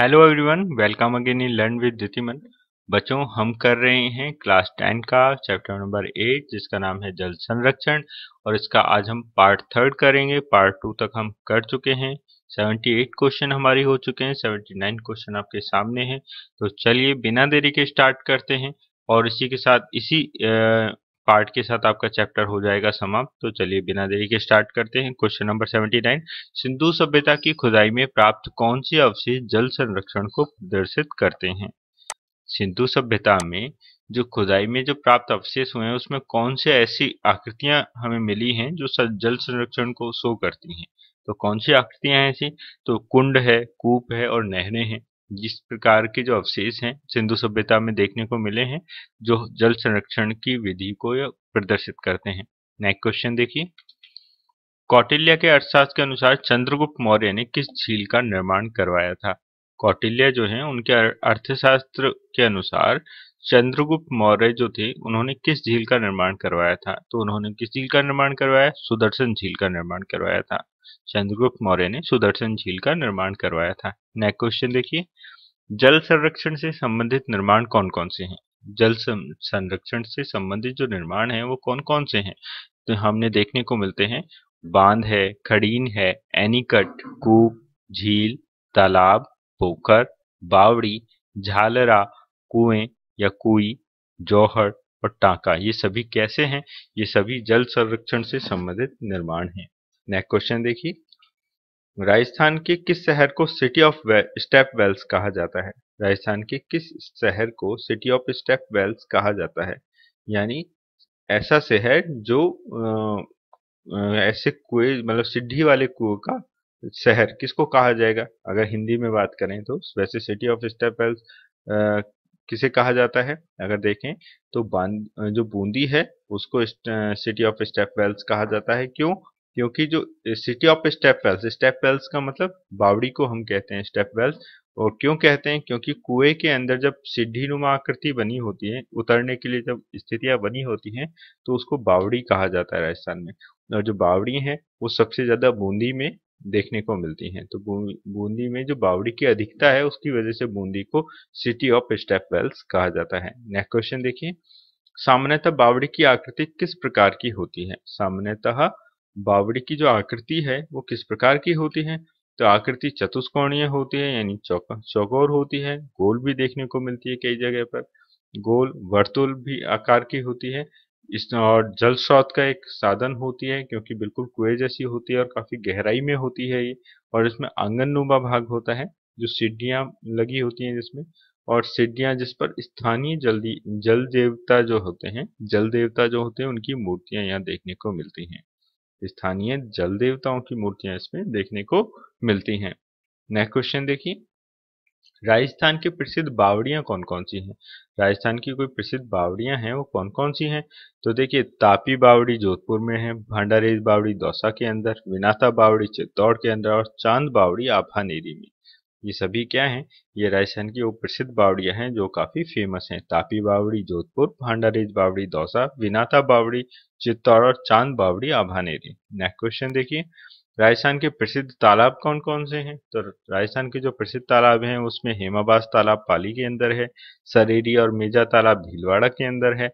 hello everyone welcome again in learn with दिमन बच्चों हम कर रहे हैं क्लास टेन का चैप्टर नंबर एट जिसका नाम है जल संरक्षण और इसका आज हम पार्ट थर्ड करेंगे पार्ट टू तक हम कर चुके हैं सेवेंटी एट क्वेश्चन हमारी हो चुके हैं सेवेंटी नाइन क्वेश्चन आपके सामने हैं तो चलिए बिना देरी के स्टार्ट करते हैं और इसी के साथ इसी पार्ट के साथ आपका चैप्टर हो जाएगा समाप्त तो चलिए बिना देरी के स्टार्ट करते हैं क्वेश्चन नंबर 79 सिंधु सभ्यता की खुदाई में प्राप्त कौन से अवशेष जल संरक्षण को प्रदर्शित करते हैं सिंधु सभ्यता में जो खुदाई में जो प्राप्त अवशेष हुए हैं उसमें कौन से ऐसी आकृतियां हमें मिली हैं जो जल संरक्षण को शो करती हैं तो कौन सी आकृतियां हैं ऐसी तो कुंड है कूप है और नहरें हैं जिस प्रकार के जो अवशेष हैं सिंधु सभ्यता में देखने को मिले हैं जो जल संरक्षण की विधि को प्रदर्शित करते हैं नेक्स्ट क्वेश्चन देखिए कौटिल्य के अर्थशास्त्र के अनुसार चंद्रगुप्त मौर्य ने किस झील का निर्माण करवाया था कौटिल्य जो है उनके अर्थशास्त्र के अनुसार चंद्रगुप्त मौर्य जो थे उन्होंने किस झील का निर्माण करवाया था तो उन्होंने किस झील का निर्माण करवाया सुदर्शन झील का निर्माण करवाया था चंद्रगुप्त मौर्य ने सुदर्शन झील का निर्माण करवाया था नेक्स्ट क्वेश्चन देखिए जल संरक्षण से संबंधित निर्माण कौन कौन से हैं जल संरक्षण से संबंधित जो निर्माण है वो कौन कौन से हैं तो हमने देखने को मिलते हैं बांध है खड़ीन है एनीकट कूप झील तालाब पोखर बावड़ी झालरा कुएं या कुई जौहर और टाका ये सभी कैसे हैं ये सभी जल संरक्षण से संबंधित निर्माण हैं नेक्स्ट क्वेश्चन देखिए राजस्थान के किस शहर को सिटी ऑफ स्टेप वेल्स कहा जाता है राजस्थान के किस शहर को सिटी ऑफ स्टेप वेल्स कहा जाता है यानी ऐसा शहर जो आ, ऐसे कुएं मतलब सिद्धि वाले कुओं का शहर किसको कहा जाएगा अगर हिंदी में बात करें तो वैसे सिटी ऑफ स्टेप वेल्स किसे कहा जाता है अगर देखें तो जो बूंदी है उसको सिटी ऑफ स्टेप वेल्स कहा जाता है क्यों क्योंकि जो city of step wells step wells का मतलब बावड़ी को हम कहते हैं स्टेप वेल्स और क्यों कहते हैं क्योंकि कुएं के अंदर जब सीढ़ी नुमा आकृति बनी होती है उतरने के लिए जब स्थितियां बनी होती हैं तो उसको बावड़ी कहा जाता है राजस्थान में और जो बावड़ी है वो सबसे ज़्यादा बूंदी में देखने को मिलती हैं तो बूंदी में जो बावड़ी की अधिकता है उसकी वजह से बूंदी को सिटी ऑफ स्टेप वेल्स कहा जाता है नेक्स्ट क्वेश्चन देखिए सामान्यतः बावड़ी की आकृति किस प्रकार की होती है सामान्यतः बावड़ी की जो आकृति है वो किस प्रकार की होती है तो आकृति चतुष्कोणीय होती है यानी चौक चौकोर होती है गोल भी देखने को मिलती है कई जगह पर गोल वर्तुल भी आकार की होती है इस और जल स्रोत का एक साधन होती है क्योंकि बिल्कुल कुएं जैसी होती है और काफी गहराई में होती है ये और इसमें आंगन नुमा भाग होता है जो सीढ़ियां लगी होती हैं जिसमें और सीढ़ियां जिस पर स्थानीय जल्दी जल देवता जो होते हैं जल देवता जो होते हैं उनकी मूर्तियां यहाँ देखने को मिलती हैं स्थानीय जल देवताओं की मूर्तियां इसमें देखने को मिलती हैं नेक्स्ट क्वेश्चन देखिए राजस्थान के प्रसिद्ध बावड़ियाँ कौन कौन सी हैं राजस्थान की कोई प्रसिद्ध बावड़ियां हैं वो कौन कौन सी हैं तो देखिए तापी बावड़ी जोधपुर में है भंडारेज बावड़ी दौसा के अंदर विनाथा बावड़ी चित्तौड़ के अंदर और चांद बावड़ी आभा नेरी में ये सभी क्या हैं ये राजस्थान की वो प्रसिद्ध बावड़ियाँ हैं जो काफ़ी फेमस हैं तापी बावड़ी जोधपुर भांडारेज बावड़ी दौसा विनाथा बावड़ी चित्तौड़ और चांद बावड़ी आभानेरी नेक्स्ट क्वेश्चन देखिए राजस्थान के प्रसिद्ध तालाब कौन कौन से हैं तो राजस्थान के जो प्रसिद्ध तालाब हैं उसमें हेमाबास तालाब पाली के अंदर है सरेरी और मेजा तालाब भीलवाड़ा के अंदर है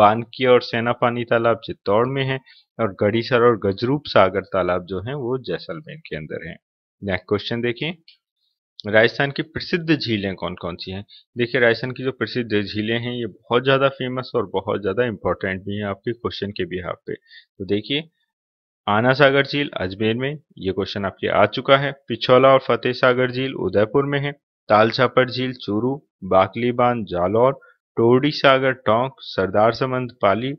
बानकी और सेनापानी तालाब चित्तौड़ में है और गढ़ीसर और गजरूप सागर तालाब जो है वो जैसलमेर के अंदर है नेक्स्ट क्वेश्चन देखिए राजस्थान की प्रसिद्ध झीलें कौन कौन सी हैं देखिए राजस्थान की जो प्रसिद्ध झीलें हैं ये बहुत ज़्यादा फेमस और बहुत ज़्यादा इंपॉर्टेंट भी हैं आपके क्वेश्चन के बिहाफ पे तो देखिए आना सागर झील अजमेर में ये क्वेश्चन आपके आ चुका है पिछौला और फतेह सागर झील उदयपुर में है ताल छापर झील चूरू बाकली बांध जालौर टोडी सागर टोंक सरदार समंद पाली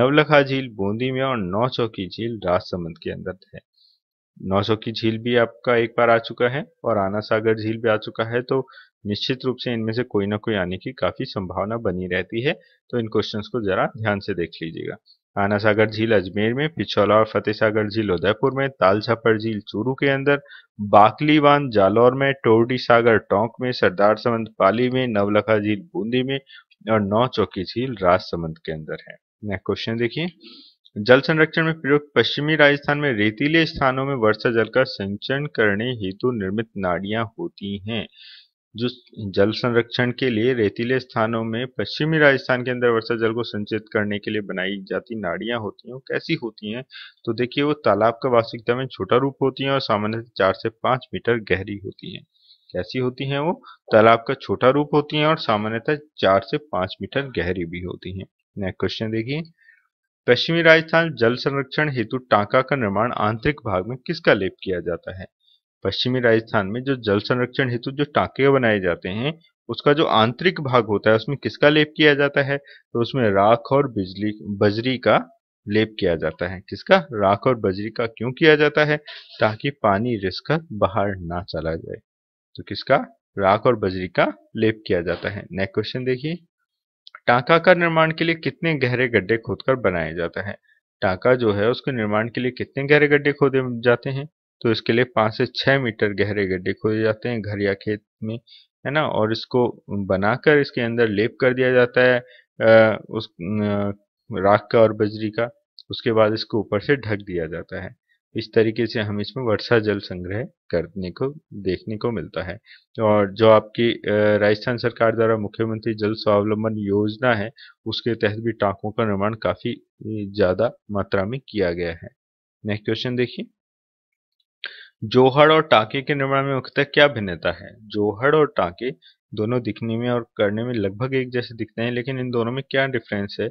नवलखा झील बूंदी में और नौ चौकी झील राजसमंद के अंदर है नौसौ की झील भी आपका एक बार आ चुका है और आना सागर झील भी आ चुका है तो निश्चित रूप से इनमें से कोई ना कोई आने की काफी संभावना बनी रहती है तो इन क्वेश्चंस को जरा ध्यान से देख लीजिएगा आना सागर झील अजमेर में पिछौला और फतेह सागर झील उदयपुर में ताल छापर झील चूरू के अंदर बाकली बांध जालौर में टोरडी सागर टोंक में सरदार समंद पाली में नवलखा झील बूंदी में और नौ चौकी झील राजसमंद के अंदर है नेक्स्ट क्वेश्चन देखिए जल संरक्षण में प्रयुक्त पश्चिमी राजस्थान में रेतीले स्थानों में वर्षा जल का संचयन करने हेतु निर्मित नाड़ियां होती हैं जो जल संरक्षण के लिए रेतीले स्थानों में पश्चिमी राजस्थान के अंदर वर्षा जल को संचित करने के लिए बनाई जाती नाड़ियां होती हैं वो कैसी होती हैं तो देखिए वो तालाब का वास्तविकता में छोटा रूप होती हैं और सामान्यतः चार से पांच मीटर गहरी होती हैं कैसी होती हैं वो तालाब का छोटा रूप होती हैं और सामान्यतः चार से पांच मीटर गहरी भी होती हैं नेक्स्ट क्वेश्चन देखिए पश्चिमी राजस्थान जल संरक्षण हेतु टांका का निर्माण आंतरिक भाग में किसका लेप किया जाता है पश्चिमी राजस्थान में जो जल संरक्षण हेतु जो टांके बनाए जाते हैं उसका जो आंतरिक भाग होता है उसमें किसका लेप किया जाता है तो उसमें राख और बिजली बजरी का लेप किया जाता है किसका राख और बजरी का क्यों किया जाता है ताकि पानी रिसकर बाहर ना चला जाए तो किसका राख और बजरी का लेप किया जाता है नेक्स्ट क्वेश्चन देखिए टाका का निर्माण के लिए कितने गहरे गड्ढे खोदकर बनाया जाता है टाका जो है उसके निर्माण के लिए कितने गहरे गड्ढे खोदे जाते हैं तो इसके लिए पांच से छह मीटर गहरे गड्ढे खोदे जाते हैं घर या खेत में है ना और इसको बनाकर इसके अंदर लेप कर दिया जाता है आ, उस राख का और बजरी का उसके बाद इसको ऊपर से ढक दिया जाता है इस तरीके से हम इसमें वर्षा जल संग्रह करने को देखने को मिलता है और जो आपकी राजस्थान सरकार द्वारा मुख्यमंत्री जल स्वावलंबन योजना है उसके तहत भी टाँकों का निर्माण काफ़ी ज़्यादा मात्रा में किया गया है नेक्स्ट क्वेश्चन देखिए जोहड़ और टाके के निर्माण में मुख्यतः क्या भिन्नता है जोहड़ और टाके दोनों दिखने में और करने में लगभग एक जैसे दिखते हैं लेकिन इन दोनों में क्या डिफरेंस है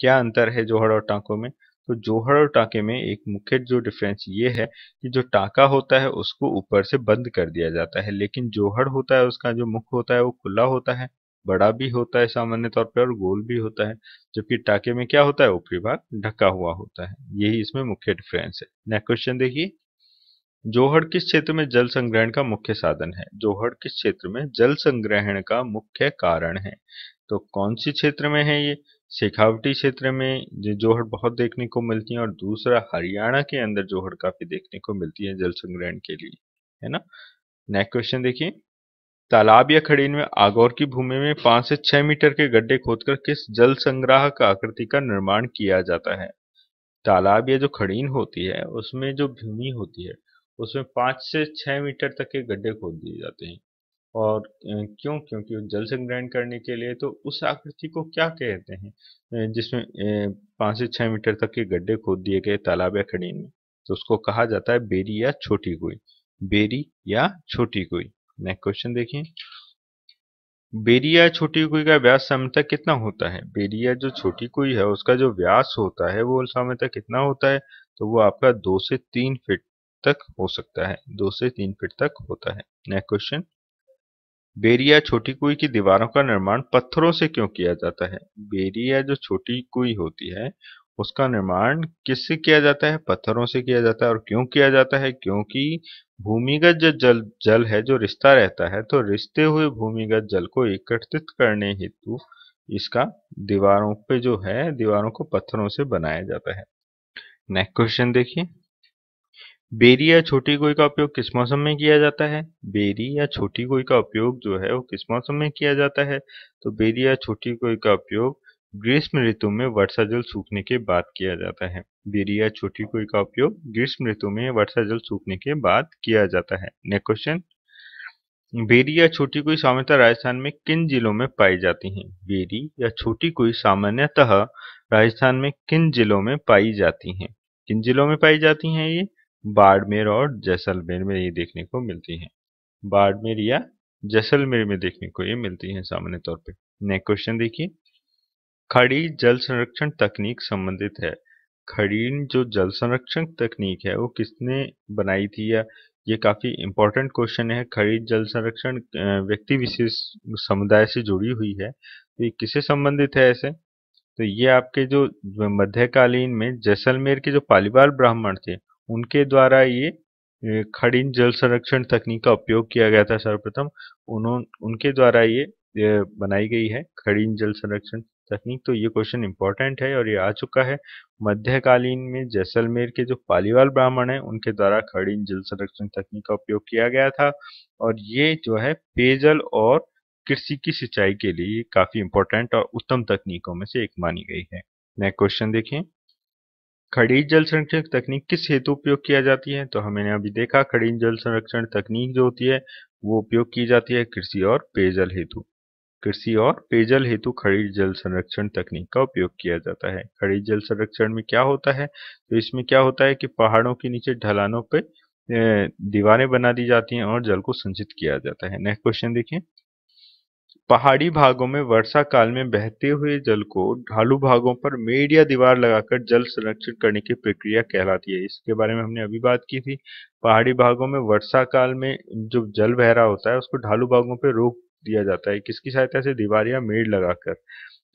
क्या अंतर है जोहड़ और टाकों में तो जोहर और टाके में एक मुख्य जो डिफरेंस ये है कि जो टाका होता है उसको ऊपर से बंद कर दिया जाता है लेकिन जोहर होता है उसका जो मुख होता है वो खुला होता है बड़ा भी होता है सामान्य तौर पर और गोल भी होता है जबकि टाके में क्या होता है ऊपरी भाग ढका हुआ होता है यही इसमें मुख्य डिफरेंस है नेक्स्ट क्वेश्चन देखिए जोहड़ किस क्षेत्र में जल संग्रहण का मुख्य साधन है जोहड़ किस क्षेत्र में जल संग्रहण का मुख्य कारण है तो कौन सी क्षेत्र में है ये शेखावटी क्षेत्र में जोहर जोहड़ बहुत देखने को मिलती है और दूसरा हरियाणा के अंदर जोहड़ काफी देखने को मिलती है जल संग्रहण के लिए है ना नेक्स्ट क्वेश्चन देखिए तालाब या खड़ीन में आगौर की भूमि में पांच से छह मीटर के गड्ढे खोदकर किस जल संग्रह का आकृति का निर्माण किया जाता है तालाब या जो खड़ीन होती है उसमें जो भूमि होती है उसमें पांच से छह मीटर तक के गड्ढे खोद दिए जाते हैं और क्यों क्योंकि जल संग्रहण करने के लिए तो उस आकृति को क्या कहते हैं जिसमें पांच से छह मीटर तक के गड्ढे खोद दिए गए तालाब या खड़ी में तो उसको कहा जाता है बेरी या छोटी कुई बेरी या छोटी कोई नेक्स्ट क्वेश्चन देखिए बेरी या छोटी कुई का व्यास तक कितना होता है बेरिया जो छोटी कुई है उसका जो व्यास होता है वो तक कितना होता है तो वो आपका दो से तीन फीट तक हो सकता है दो से तीन फीट तक होता है नेक्स्ट क्वेश्चन बेरिया छोटी कुई की दीवारों का निर्माण पत्थरों से क्यों किया जाता है बेरिया जो छोटी कुई होती है उसका निर्माण किससे किया जाता है पत्थरों से किया जाता है और क्यों किया जाता है क्योंकि भूमिगत जो जल जल है जो रिश्ता रहता है तो रिश्ते हुए भूमिगत जल को एकत्रित करने हेतु इसका दीवारों पे जो है दीवारों को पत्थरों से बनाया जाता है नेक्स्ट क्वेश्चन देखिए बेरी या छोटी कोई का उपयोग किस मौसम में किया जाता है बेरी या छोटी कोई का उपयोग जो है वो किस मौसम में किया जाता है तो बेरी या छोटी कोई का उपयोग ग्रीष्म ऋतु में वर्षा जल सूखने के बाद किया जाता है बेरी या छोटी कोई का उपयोग ग्रीष्म ऋतु में वर्षा जल सूखने के बाद किया जाता है नेक्स्ट क्वेश्चन बेरी या छोटी कोई सामान्यतः राजस्थान में किन जिलों में पाई जाती हैं बेरी या छोटी कोई सामान्यतः राजस्थान में किन जिलों में पाई जाती हैं किन जिलों में पाई जाती हैं ये बाड़मेर और जैसलमेर में ये देखने को मिलती हैं बाड़मेर या जैसलमेर में देखने को ये मिलती हैं सामान्य तौर पे नेक्स्ट क्वेश्चन देखिए खड़ी जल संरक्षण तकनीक संबंधित है खड़ी जो जल संरक्षण तकनीक है वो किसने बनाई थी या ये काफ़ी इंपॉर्टेंट क्वेश्चन है खड़ी जल संरक्षण व्यक्ति विशेष समुदाय से जुड़ी हुई है तो ये किसे संबंधित है ऐसे तो ये आपके जो मध्यकालीन में जैसलमेर के जो पालीवाल ब्राह्मण थे उनके द्वारा ये खड़िन जल संरक्षण तकनीक का उपयोग किया गया था सर्वप्रथम उन्होंने उनके द्वारा ये बनाई गई है खड़िन जल संरक्षण तकनीक तो ये क्वेश्चन इंपॉर्टेंट है और ये आ चुका है मध्यकालीन में जैसलमेर के जो पालीवाल ब्राह्मण है उनके द्वारा खड़िन जल संरक्षण तकनीक का उपयोग किया गया था और ये जो है पेयजल और कृषि की सिंचाई के लिए काफी इंपॉर्टेंट और उत्तम तकनीकों में से एक मानी गई है नेक्स्ट क्वेश्चन देखिए खड़ी जल संरक्षण तकनीक किस हेतु उपयोग किया जाती है तो हमने अभी देखा खड़ी जल संरक्षण तकनीक जो होती है वो उपयोग की जाती है कृषि और पेयजल हेतु कृषि और पेयजल हेतु खड़ी जल संरक्षण तकनीक का उपयोग किया जाता है खड़ी जल संरक्षण में क्या होता है तो इसमें क्या होता है कि पहाड़ों के नीचे ढलानों पर दीवारें बना दी जाती हैं और जल को संचित किया जाता है नेक्स्ट क्वेश्चन देखिए पहाड़ी भागों में वर्षा काल में बहते हुए जल को ढालू भागों पर मेड़ या दीवार लगाकर जल संरक्षित करने की प्रक्रिया कहलाती है इसके बारे में हमने अभी बात की थी पहाड़ी भागों में वर्षा काल में जो जल बह रहा होता है उसको ढालू भागों पर रोक दिया जाता है किसकी सहायता से दीवार या मेड़ लगाकर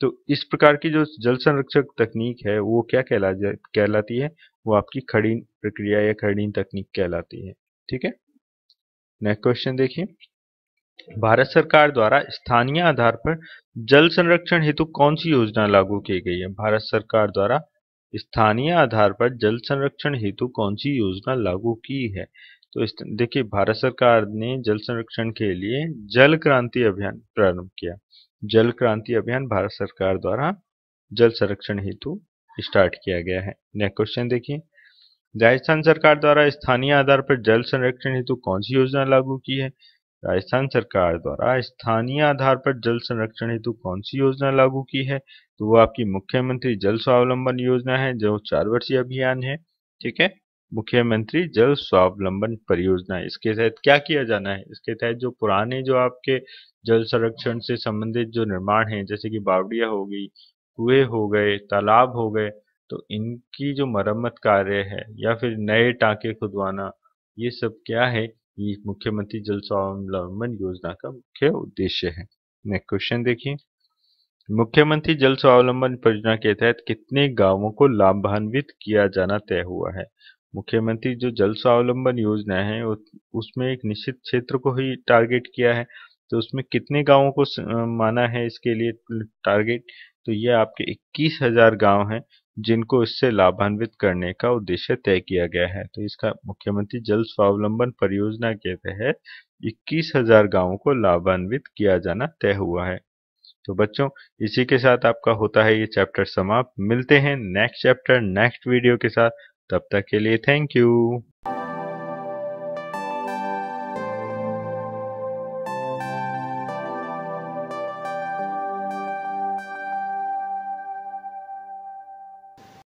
तो इस प्रकार की जो जल संरक्षक तकनीक है वो क्या कहला कहलाती है वो आपकी खड़ीन प्रक्रिया या खड़ीन तकनीक कहलाती है ठीक है नेक्स्ट क्वेश्चन देखिए भारत सरकार द्वारा स्थानीय आधार पर जल संरक्षण हेतु कौन सी योजना लागू की गई है भारत सरकार द्वारा स्थानीय आधार पर जल संरक्षण हेतु कौन सी योजना लागू की है तो देखिए भारत सरकार ने जल संरक्षण के लिए जल क्रांति अभियान प्रारंभ किया जल क्रांति अभियान भारत सरकार द्वारा जल संरक्षण हेतु स्टार्ट किया गया है नेक्स्ट क्वेश्चन देखिए राजस्थान सरकार द्वारा स्थानीय आधार पर जल संरक्षण हेतु कौन सी योजना लागू की है राजस्थान सरकार द्वारा स्थानीय आधार पर जल संरक्षण हेतु कौन सी योजना लागू की है तो वो आपकी मुख्यमंत्री जल स्वावलंबन योजना है जो चार वर्षीय अभियान है ठीक है मुख्यमंत्री जल स्वावलंबन परियोजना इसके तहत क्या किया जाना है इसके तहत जो पुराने जो आपके जल संरक्षण से संबंधित जो निर्माण है जैसे कि बावड़िया हो गई कुएं हो गए तालाब हो गए तो इनकी जो मरम्मत कार्य है या फिर नए टाके खुदवाना ये सब क्या है ये मुख्यमंत्री जल स्वावलंबन योजना का मुख्य उद्देश्य है नेक्स्ट क्वेश्चन देखिए मुख्यमंत्री जल स्वावलंबन परियोजना के तहत कितने गांवों को लाभान्वित किया जाना तय हुआ है मुख्यमंत्री जो जल स्वावलंबन योजना है उसमें एक निश्चित क्षेत्र को ही टारगेट किया है तो उसमें कितने गांवों को माना है इसके लिए टारगेट तो ये आपके इक्कीस हजार गाँव हैं जिनको इससे लाभान्वित करने का उद्देश्य तय किया गया है तो इसका मुख्यमंत्री जल स्वावलंबन परियोजना के तहत इक्कीस हजार गांवों को लाभान्वित किया जाना तय हुआ है तो बच्चों इसी के साथ आपका होता है ये चैप्टर समाप्त मिलते हैं नेक्स्ट चैप्टर नेक्स्ट वीडियो के साथ तब तक के लिए थैंक यू